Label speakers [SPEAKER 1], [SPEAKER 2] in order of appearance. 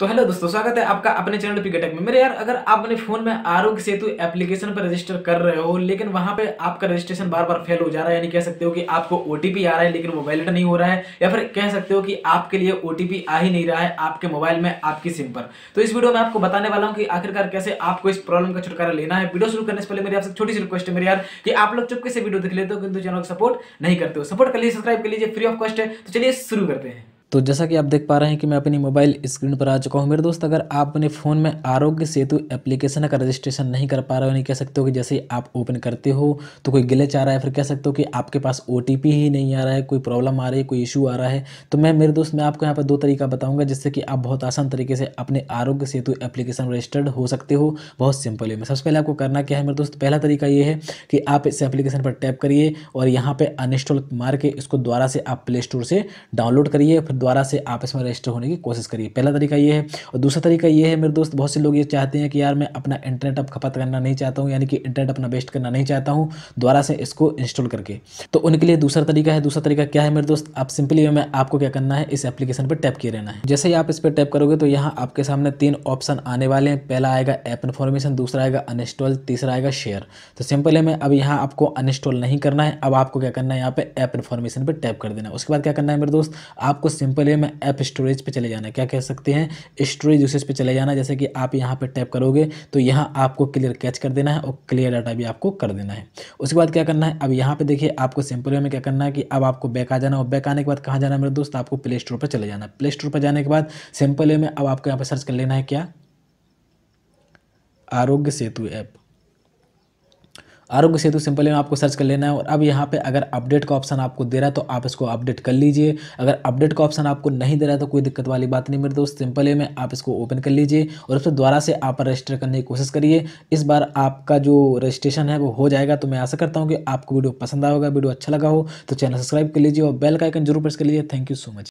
[SPEAKER 1] तो हेलो दोस्तों स्वागत है आपका अपने चैनल पिकेटेक में मेरे यार अगर आप अपने फोन में आरोग्य सेतु एप्लीकेशन पर रजिस्टर कर रहे हो लेकिन वहां पे आपका रजिस्ट्रेशन बार बार फेल हो जा रहा है यानी कह सकते हो कि आपको ओ आ रहा है लेकिन वो वैलिड नहीं हो रहा है या फिर कह सकते हो कि आपके लिए ओ आ ही नहीं रहा है आपके मोबाइल में आपकी सिम पर तो इस वीडियो में आपको बताने वाला हूँ कि आखिरकार कैसे आपको इस प्रॉब्लम का छुटकारा लेना है वीडियो शुरू करने से पहले मेरी आपसे छोटी सी रिक्वेस्ट है मेरे यार कि आप लोग चुपके से वीडियो देख लेते हो किंतु चैनल को सपोर्ट नहीं करते हो सपोर्ट कर लीजिए सब्सक्राइब कर लीजिए फ्री ऑफ कॉस्ट है तो चलिए शुरू करते हैं तो जैसा कि आप देख पा रहे हैं कि मैं अपनी मोबाइल स्क्रीन पर आ चुका हूँ मेरे दोस्त अगर आप अपने फ़ोन में आरोग्य सेतु एप्लीकेशन का रजिस्ट्रेशन नहीं कर पा रहे हो नहीं कह सकते हो कि जैसे आप ओपन करते हो तो कोई गिले आ रहा है फिर कह सकते हो कि आपके पास ओ ही नहीं आ रहा है कोई प्रॉब्लम आ रही है कोई इशू आ रहा है तो मैं मेरे दोस्त मैं आपको यहाँ पर दो तरीका बताऊँगा जिससे कि आप बहुत आसान तरीके से अपने आरोग्य सेतु एप्लीकेशन रजिस्टर्ड हो सकते हो बहुत सिंपल है मैं सबसे पहले आपको करना क्या है मेरे दोस्त पहला तरीका ये है कि आप इस एप्लीकेशन पर टैप करिए और यहाँ पर अनइंस्टॉल मार के इसको दोबारा से आप प्ले स्टोर से डाउनलोड करिए द्वारा से आप इसमें रजिस्टर होने की कोशिश करिए पहला तरीका ये है और दूसरा तरीका ये है मेरे दोस्त बहुत से लोग ये चाहते हैं कि यार मैं अपना इंटरनेट अब खपत करना नहीं चाहता हूँ यानी कि इंटरनेट अपना वेस्ट करना नहीं चाहता हूँ द्वारा से इसको इंस्टॉल करके तो उनके लिए दूसरा तरीका है दूसरा तरीका क्या है मेरे दोस्त आप सिंपली में आपको क्या करना है इस एप्लीकेशन पर टैप किए रहना है जैसे ही आप इस पर टैप करोगे तो यहाँ आपके सामने तीन ऑप्शन आने वाले हैं पहला आएगा ऐप इन्फॉर्मेशन दूसरा आएगा अनइंस्टॉल तीसरा आएगा शेयर तो सिंपल है मैं अब यहाँ आपको अनइंस्टॉल नहीं करना है अब आपको क्या करना है यहाँ पे ऐप इन्फॉर्मेशन पर टैप कर देना है उसके बाद क्या करना है मेरे दोस्त आपको सिंपल है मैं ऐप स्टोरेज पे चले जाना क्या कह सकते हैं स्टोरेज यूसेज पे चले जाना जैसे कि आप यहाँ पे टैप करोगे तो यहाँ आपको क्लियर कैच कर देना है और क्लियर डाटा भी आपको कर देना है उसके बाद क्या करना है अब यहाँ पर देखिए आपको सिंपल में क्या करना है कि अब आपको बैक आ जाना और बैक आने के बाद कहाँ जाना है मेरे दोस्त आपको प्ले स्टोर पर चले जाना है प्ले स्टोर पर जाने के बाद सिंपल में अब आपको यहाँ पर सर्च कर लेना है क्या आरोग्य सेतु ऐप आरोग्य सेतु सिंपल में आपको सर्च कर लेना है और अब यहाँ पे अगर अपडेट का ऑप्शन आपको दे रहा है तो आप इसको अपडेट कर लीजिए अगर अपडेट का ऑप्शन आपको नहीं दे रहा है तो कोई दिक्कत वाली बात नहीं मेरे दोस्त सिंपली में आप इसको ओपन कर लीजिए और उससे दोबारा से आप रजिस्टर करने की कोशिश करिए इस बार आपका जो रजिस्ट्रेशन है वो हो जाएगा तो मैं आशा करता हूँ कि आपको वीडियो पसंद आएगा वीडियो अच्छा लगा हो तो चैनल सब्सक्राइब कर लीजिए और बेल का आइकन जरूर प्रेस कर लीजिए थैंक यू सो मच